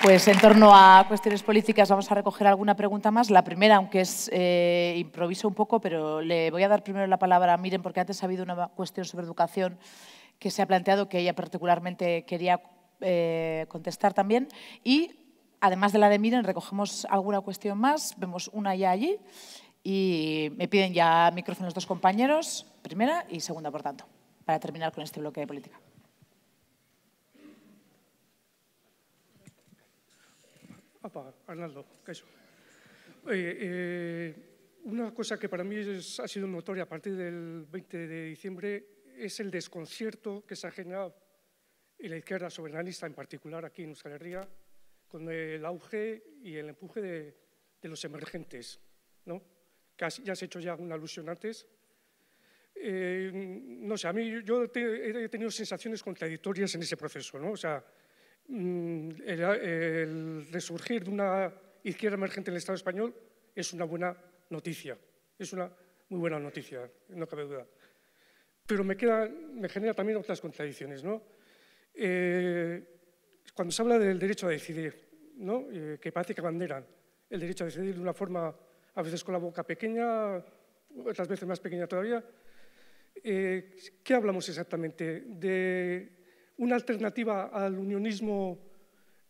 Pues en torno a cuestiones políticas vamos a recoger alguna pregunta más. La primera, aunque es eh, improviso un poco, pero le voy a dar primero la palabra a Miren, porque antes ha habido una cuestión sobre educación que se ha planteado que ella particularmente quería eh, contestar también. Y además de la de Miren, recogemos alguna cuestión más. Vemos una ya allí y me piden ya micrófonos los dos compañeros, primera y segunda, por tanto, para terminar con este bloque de política. Arnaldo, eh, una cosa que para mí ha sido notoria a partir del 20 de diciembre es el desconcierto que se ha generado en la izquierda soberanista, en particular aquí en Euskal Herria, con el auge y el empuje de, los emergentes, ¿no? que has, ya has hecho ya una alusión antes. Eh, no sé, a mí yo he tenido sensaciones contradictorias en ese proceso, ¿no? O sea, Mm, el, resurgir de una izquierda emergente en el Estado español es una buena noticia, es una muy buena noticia, no cabe duda. Pero me, queda, genera también otras contradicciones. ¿no? Eh, cuando se habla del derecho a decidir, ¿no? Eh, que parece que abanderan el derecho a decidir de una forma, a veces con la boca pequeña, otras veces más pequeña todavía, eh, ¿qué hablamos exactamente? ¿De una alternativa al unionismo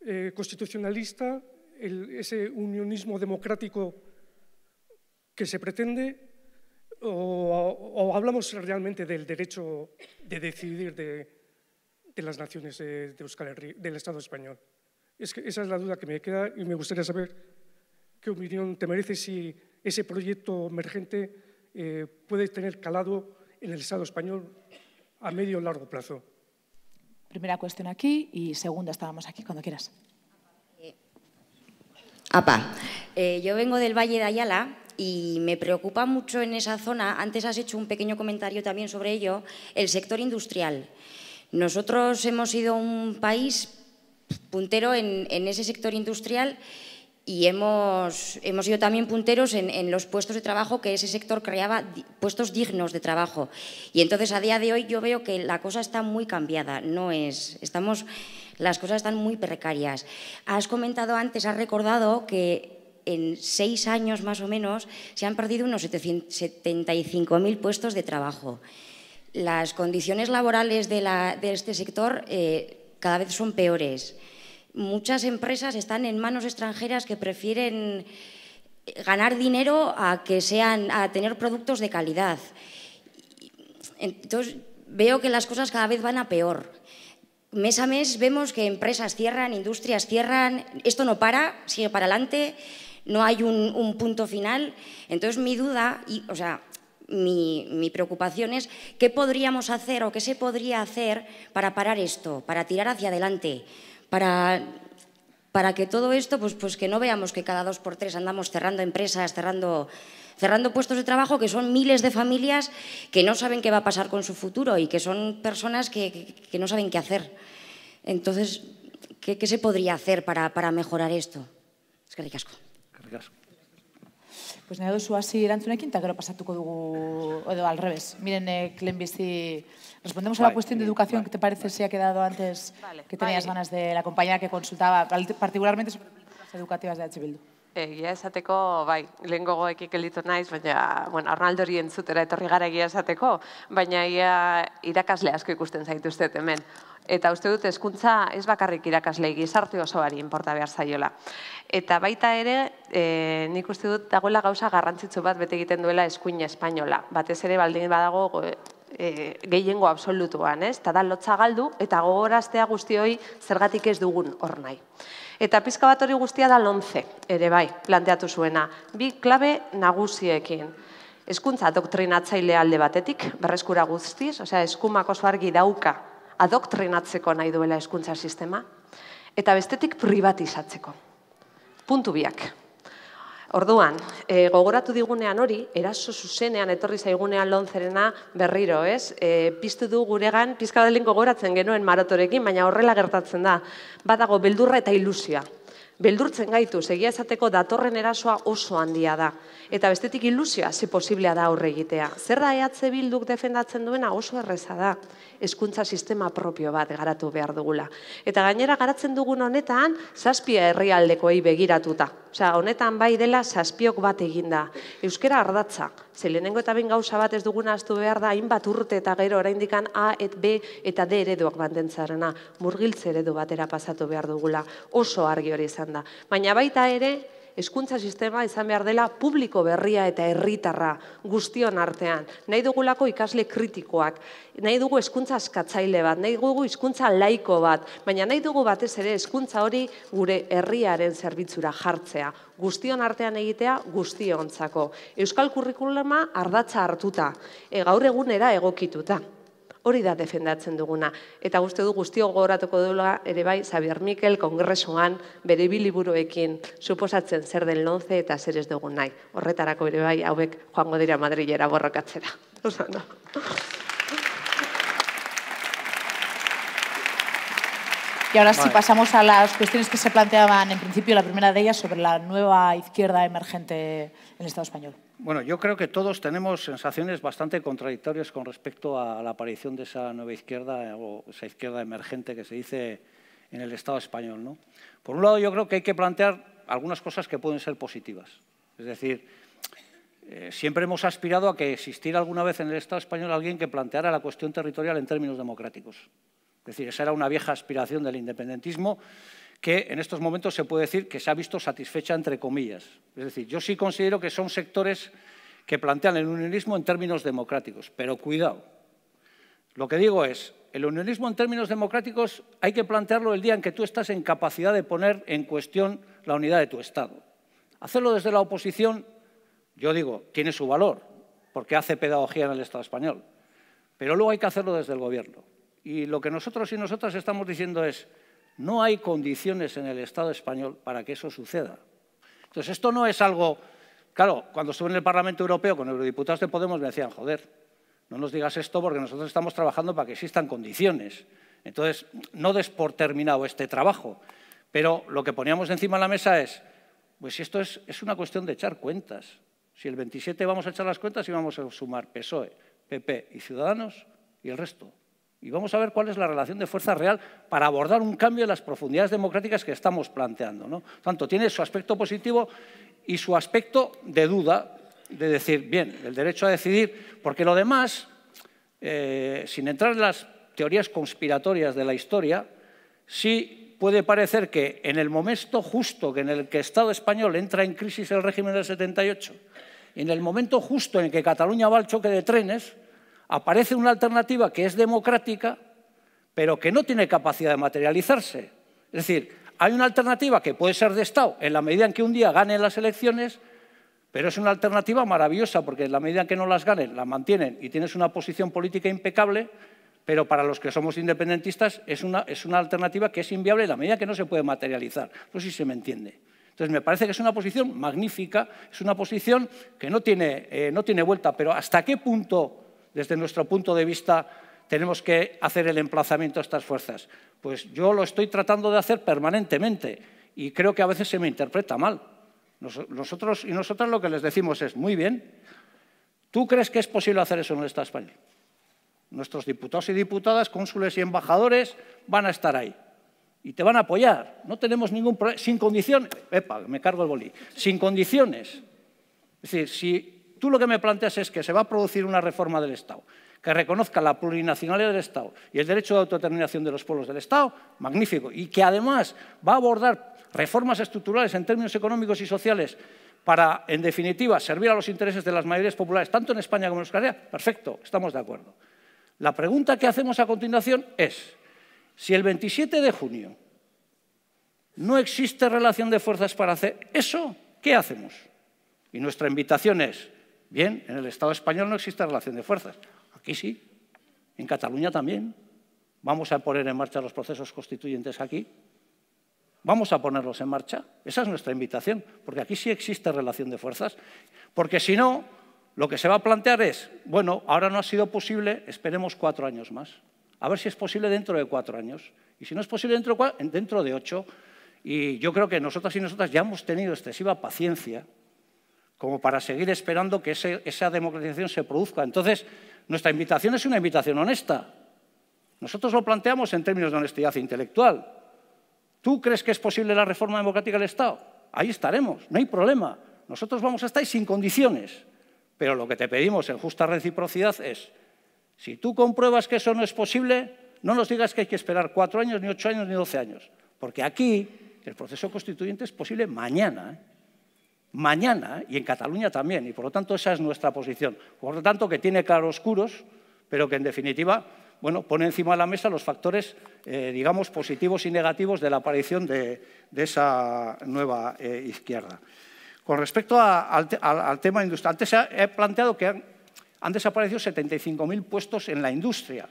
eh, constitucionalista, ese unionismo democrático que se pretende, o, hablamos realmente del derecho de decidir de, las naciones de, del Estado español. esa es la duda que me queda y me gustaría saber qué opinión te merece si ese proyecto emergente eh, puede tener calado en el Estado español a medio o largo plazo. Primera cuestión aquí y segunda estábamos aquí cuando quieras. Eh, apa, eh, yo vengo del Valle de Ayala y me preocupa mucho en esa zona, antes has hecho un pequeño comentario también sobre ello, el sector industrial. Nosotros hemos sido un país puntero en ese sector industrial y hemos, hemos sido también punteros en, los puestos de trabajo que ese sector creaba, puestos dignos de trabajo. Y entonces a día de hoy yo veo que la cosa está muy cambiada, no es, estamos, las cosas están muy precarias. Has comentado antes, has recordado que en seis años más o menos se han perdido unos 75.000 puestos de trabajo. Las condiciones laborales de, este sector eh, cada vez son peores muchas empresas están en manos extranjeras que prefieren ganar dinero a que sean a tener productos de calidad. Entonces veo que las cosas cada vez van a peor. Mes a mes vemos que empresas cierran, industrias cierran, esto no para, sigue para adelante, no hay un, punto final. Entonces mi duda, y, o sea, mi, mi, preocupación es qué podríamos hacer o qué se podría hacer para parar esto, para tirar hacia adelante para, que todo esto, pues, pues que no veamos que cada dos por tres andamos cerrando empresas, cerrando puestos de trabajo que son miles de familias que no saben qué va a pasar con su futuro y que son personas que, no saben qué hacer. Entonces, ¿qué, se podría hacer para, mejorar esto? Es que Pues nahi duzu hasi erantzunekin, eta gero pasatuko dugu, edo alrebes. Miren, eh, lehenbizi, respondemos a la bai, cuestión de educación, que te parece si ha quedado antes, que tenías ganas de la compañera que consultaba, particularmente sobre políticas educativas de H. Bildu. Egia esateko, bai, lehen gogoekik naiz, baina, bueno, Arnaldo hori entzutera etorri gara egia esateko, baina ia irakasle asko ikusten zaituztet hemen. Eta uste dut hezkuntza ez bakarrik irakaslei gizarte osoari inporta behar zaiola. Eta baita ere, e, nik uste dut dagoela gauza garrantzitsu bat bete egiten duela eskuin espainola. Batez ere baldin badago e, gehiengo absolutuan, ez? Ta da lotza galdu eta gogoraztea guztioi zergatik ez dugun hor Eta pizka bat hori guztia da lonze, ere bai, planteatu zuena. Bi klabe nagusiekin hezkuntza doktrinatzaile alde batetik, berreskura guztiz, osea eskumak oso argi dauka adoktrinatzeko nahi duela hezkuntza sistema, eta bestetik privatizatzeko. Puntu biak. Orduan, e, gogoratu digunean hori, eraso zuzenean etorri zaigunean lonzerena berriro, ez? E, piztu du guregan, pizka gogoratzen genuen maratorekin, baina horrela gertatzen da. Badago, beldurra eta ilusia beldurtzen gaitu, segia esateko datorren erasoa oso handia da. Eta bestetik ilusioa ze posiblea da aurre egitea. Zer da eatze bilduk defendatzen duena oso erreza da. Eskuntza sistema propio bat garatu behar dugula. Eta gainera garatzen dugun honetan, zazpia herrialdekoei begiratuta. Osea, honetan bai dela zazpiok bat eginda. Euskera ardatza, ze lehenengo eta ben gauza bat ez duguna astu behar da, hainbat urte eta gero oraindikan A, et B eta D ereduak bandentzarena, murgiltze eredu batera pasatu behar dugula. Oso argi hori baina baita ere, hezkuntza sistema izan behar dela publiko berria eta herritarra guztion artean. Nahi dugulako ikasle kritikoak, nahi dugu hezkuntza askatzaile bat, nahi dugu hizkuntza laiko bat, baina nahi dugu batez ere hezkuntza hori gure herriaren zerbitzura jartzea, guztion artean egitea guztiontzako. Euskal Kurrikulama ardatza hartuta, e, gaur egunera egokituta hori da defendatzen duguna. Eta guzti du guztio gogoratuko dula ere bai Xavier Mikel kongresuan bere biliburuekin suposatzen zer den lonze eta zer ez dugun nahi. Horretarako ere bai hauek joango dira Madrilera borrokatzera. Osana. Y ahora sí, pasamos a las cuestiones que se planteaban en principio, la primera de ellas, sobre la nueva izquierda emergente en el Estado español. Bueno, yo creo que todos tenemos sensaciones bastante contradictorias con respecto a la aparición de esa nueva izquierda eh, o esa izquierda emergente que se dice en el Estado español. Por un lado, yo creo que hay que plantear algunas cosas que pueden ser positivas. Es decir, eh, siempre hemos aspirado a que existiera alguna vez en el Estado español alguien que planteara la cuestión territorial en términos democráticos. Es decir, esa era una vieja aspiración del independentismo que en estos momentos se puede decir que se ha visto satisfecha, entre comillas. Es decir, yo sí considero que son sectores que plantean el unionismo en términos democráticos, pero cuidado. Lo que digo es, el unionismo en términos democráticos hay que plantearlo el día en que tú estás en capacidad de poner en cuestión la unidad de tu Estado. Hacerlo desde la oposición, yo digo, tiene su valor, porque hace pedagogía en el Estado español. Pero luego hay que hacerlo desde el Gobierno. Y lo que nosotros y nosotras estamos diciendo es, no hay condiciones en el Estado español para que eso suceda. Entonces, esto no es algo... Claro, cuando estuve en el Parlamento Europeo con eurodiputados de Podemos me decían, joder, no nos digas esto porque nosotros estamos trabajando para que existan condiciones. Entonces, no des por terminado este trabajo. Pero lo que poníamos encima de la mesa es, pues esto es, una cuestión de echar cuentas. Si el 27 vamos a echar las cuentas y vamos a sumar PSOE, PP y Ciudadanos y el resto. Y vamos a ver cuál es la relación de fuerza real para abordar un cambio en las profundidades democráticas que estamos planteando. ¿no? Tanto tiene su aspecto positivo y su aspecto de duda, de decir, bien, el derecho a decidir, porque lo demás, eh, sin entrar en las teorías conspiratorias de la historia, sí puede parecer que en el momento justo en el que el Estado español entra en crisis el régimen del 78, en el momento justo en el que Cataluña va al choque de trenes, aparece una alternativa que es democrática, pero que no tiene capacidad de materializarse. Es decir, hay una alternativa que puede ser de Estado en la medida en que un día ganen las elecciones, pero es una alternativa maravillosa porque en la medida en que no las ganen, las mantienen y tienes una posición política impecable, pero para los que somos independentistas es una, alternativa que es inviable en la medida en que no se puede materializar. No sé si se me entiende. Entonces, me parece que es una posición magnífica, es una posición que no tiene eh, vuelta, pero ¿hasta qué punto desde nuestro punto de vista, tenemos que hacer el emplazamiento a estas fuerzas? Pues yo lo estoy tratando de hacer permanentemente y creo que a veces se me interpreta mal. Nosotros y nosotras lo que les decimos es, muy bien, ¿tú crees que es posible hacer eso en el España? Nuestros diputados y diputadas, cónsules y embajadores van a estar ahí y te van a apoyar. No tenemos ningún problema, sin condiciones, epa, me cargo el bolí, sin condiciones. Es decir, si tú lo que me planteas es que se va a producir una reforma del Estado que reconozca la plurinacionalidad del Estado y el derecho de autodeterminación de los pueblos del Estado, magnífico, y que además va a abordar reformas estructurales en términos económicos y sociales para, en definitiva, servir a los intereses de las mayorías populares, tanto en España como en Euskadi, perfecto, estamos de acuerdo. La pregunta que hacemos a continuación es, si el 27 de junio no existe relación de fuerzas para hacer eso, ¿qué hacemos? Y nuestra invitación es, Bien, en el Estado español no existe relación de fuerzas. Aquí sí. En Cataluña también. Vamos a poner en marcha los procesos constituyentes aquí. Vamos a ponerlos en marcha. Esa es nuestra invitación, porque aquí sí existe relación de fuerzas. Porque si no, lo que se va a plantear es, bueno, ahora no ha sido posible, esperemos cuatro años más. A ver si es posible dentro de cuatro años. Y si no es posible dentro, dentro de ocho. Y yo creo que nosotras y nosotras ya hemos tenido excesiva paciencia como para seguir esperando que esa democratización se produzca. Entonces, nuestra invitación es una invitación honesta. Nosotros lo planteamos en términos de honestidad intelectual. ¿Tú crees que es posible la reforma democrática del Estado? Ahí estaremos, no hay problema. Nosotros vamos a estar sin condiciones. Pero lo que te pedimos en justa reciprocidad es, si tú compruebas que eso no es posible, no nos digas que hay que esperar cuatro años, ni ocho años, ni doce años. Porque aquí el proceso constituyente es posible mañana. ¿eh? mañana y en Cataluña también. Y por lo tanto esa es nuestra posición. Por lo tanto que tiene claroscuros, pero que en definitiva pone encima de la mesa los factores, eh, digamos, positivos y negativos de la aparición de, esa nueva eh, izquierda. Con respecto al, tema industrial, antes he planteado que han, han desaparecido 75.000 puestos en la industria.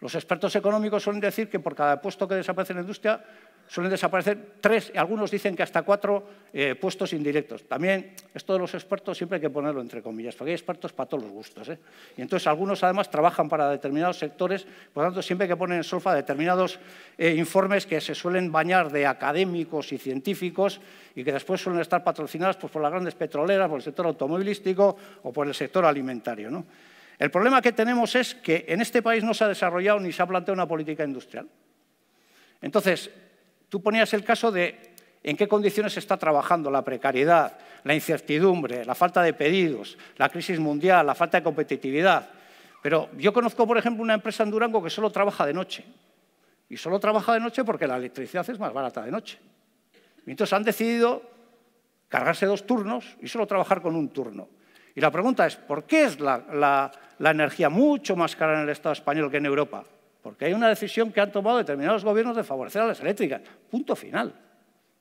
Los expertos económicos suelen decir que por cada puesto que desaparece en la industria suelen desaparecer tres, algunos dicen que hasta cuatro eh, puestos indirectos. También esto de los expertos siempre hay que ponerlo entre comillas, porque hay expertos para todos los gustos. ¿eh? Y entonces algunos además trabajan para determinados sectores, por lo tanto siempre hay que poner en solfa determinados eh, informes que se suelen bañar de académicos y científicos y que después suelen estar patrocinados pues, por las grandes petroleras, por el sector automovilístico o por el sector alimentario. El problema que tenemos es que en este país no se ha desarrollado ni se ha planteado una política industrial. Entonces, Tú ponías el caso de en qué condiciones se está trabajando la precariedad, la incertidumbre, la falta de pedidos, la crisis mundial, la falta de competitividad. Pero yo conozco, por ejemplo, una empresa en Durango que solo trabaja de noche. Y solo trabaja de noche porque la electricidad es más barata de noche. entonces han decidido cargarse dos turnos y solo trabajar con un turno. Y la pregunta es, ¿por qué es la energía mucho más cara en el Estado español que en Europa? porque hay una decisión que han tomado determinados gobiernos de favorecer a las eléctricas. Punto final.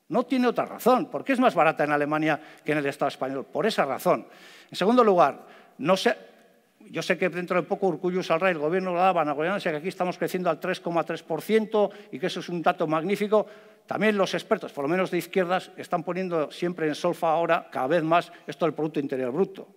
No tiene otra razón. ¿Por qué es más barata en Alemania que en el Estado español? Por esa razón. En segundo lugar, yo sé que dentro de poco Urcullu saldrá, el gobierno lo van a o que aquí estamos creciendo al 3,3% y que eso es un dato magnífico. También los expertos, por lo menos de izquierdas, están poniendo siempre en solfa ahora, cada vez más, esto del Producto Interior Bruto.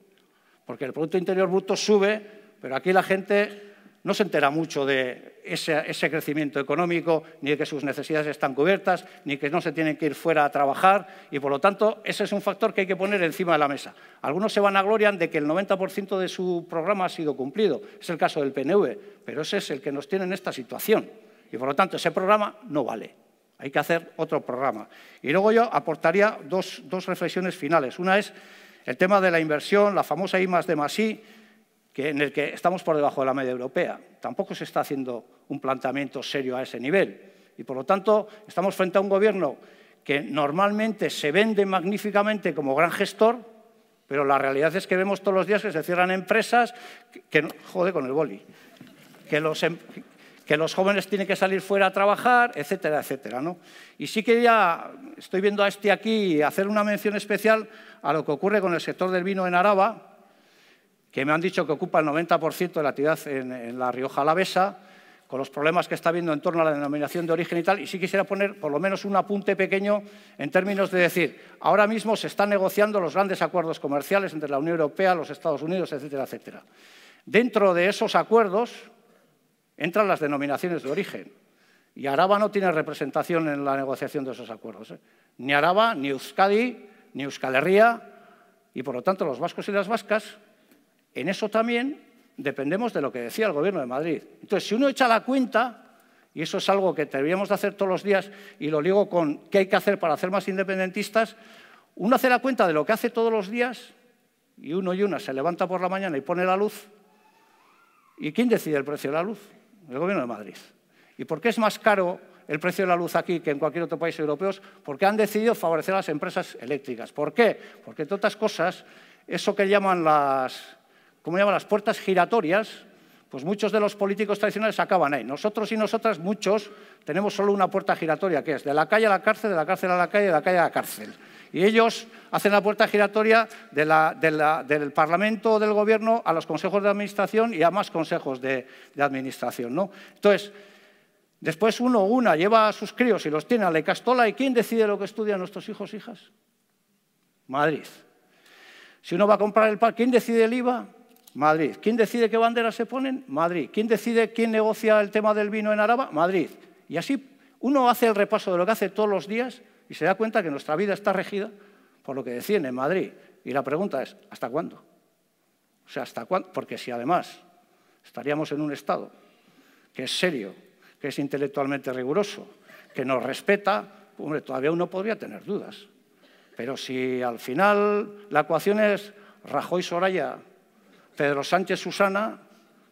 Porque el Producto Interior Bruto sube, pero aquí la gente no se entera mucho de ese, crecimiento económico, ni de que sus necesidades están cubiertas, ni de que no se tienen que ir fuera a trabajar, y por lo tanto ese es un factor que hay que poner encima de la mesa. Algunos se van a glorian de que el 90% de su programa ha sido cumplido, es el caso del PNV, pero ese es el que nos tiene en esta situación, y por lo tanto ese programa no vale. Hay que hacer otro programa. Y luego yo aportaría dos, reflexiones finales. Una es el tema de la inversión, la famosa I de en el que estamos por debajo de la media europea. Tampoco se está haciendo un planteamiento serio a ese nivel. Y por lo tanto, estamos frente a un gobierno que normalmente se vende magníficamente como gran gestor, pero la realidad es que vemos todos los días que se cierran empresas, que, jode con el boli, em, que los, jóvenes tienen que salir fuera a trabajar, etcétera, etcétera. Y sí que ya estoy viendo a este aquí hacer una mención especial a lo que ocurre con el sector del vino en Araba, que me han dicho que ocupa el 90% de la actividad en, la Rioja Alavesa, con los problemas que está habiendo en torno a la denominación de origen y tal, y sí quisiera poner por lo menos un apunte pequeño en términos de decir, ahora mismo se están negociando los grandes acuerdos comerciales entre la Unión Europea, los Estados Unidos, etcétera, etcétera. Dentro de esos acuerdos entran las denominaciones de origen. Y Araba no tiene representación en la negociación de esos acuerdos. ¿eh? Ni Araba, ni Euskadi, ni Euskal Y por lo tanto los vascos y las vascas en eso también dependemos de lo que decía el Gobierno de Madrid. Entonces, si uno echa la cuenta, y eso es algo que deberíamos de hacer todos los días, y lo ligo con qué hay que hacer para hacer más independentistas, uno hace la cuenta de lo que hace todos los días, y uno y una se levanta por la mañana y pone la luz, ¿y quién decide el precio de la luz? El Gobierno de Madrid. ¿Y por qué es más caro el precio de la luz aquí que en cualquier otro país europeo? Porque han decidido favorecer a las empresas eléctricas. ¿Por qué? Porque, entre otras cosas, eso que llaman las como llaman las puertas giratorias, pues muchos de los políticos tradicionales acaban ahí. Nosotros y nosotras, muchos, tenemos solo una puerta giratoria, que es de la calle a la cárcel, de la cárcel a la calle, de la calle a la cárcel. Y ellos hacen la puerta giratoria del Parlamento o del Gobierno a los consejos de administración y a más consejos de, administración. Entonces, después uno o una lleva a sus críos y los tiene a la castola y ¿quién decide lo que estudian nuestros hijos e hijas? Madrid. Si uno va a comprar el parque, ¿quién decide el IVA? Madrid. ¿Quién decide qué banderas se ponen? Madrid. ¿Quién decide quién negocia el tema del vino en Araba? Madrid. Y así uno hace el repaso de lo que hace todos los días y se da cuenta que nuestra vida está regida por lo que deciden en Madrid. Y la pregunta es, ¿hasta cuándo? O sea, ¿hasta cuándo? Porque si además estaríamos en un Estado que es serio, que es intelectualmente riguroso, que nos respeta, hombre, todavía uno podría tener dudas. Pero si al final la ecuación es Rajoy-Soraya, Pedro Sánchez Susana,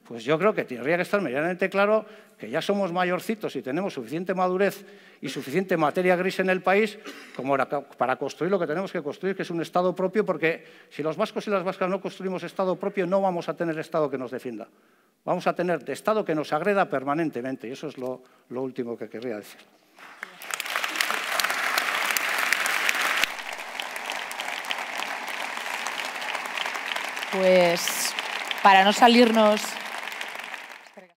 pues yo creo que tendría que estar medianamente claro que ya somos mayorcitos y tenemos suficiente madurez y suficiente materia gris en el país como para construir lo que tenemos que construir, que es un Estado propio, porque si los vascos y las vascas no construimos Estado propio, no vamos a tener Estado que nos defienda. Vamos a tener Estado que nos agreda permanentemente y eso es lo, lo último que querría decir. Pues para no salirnos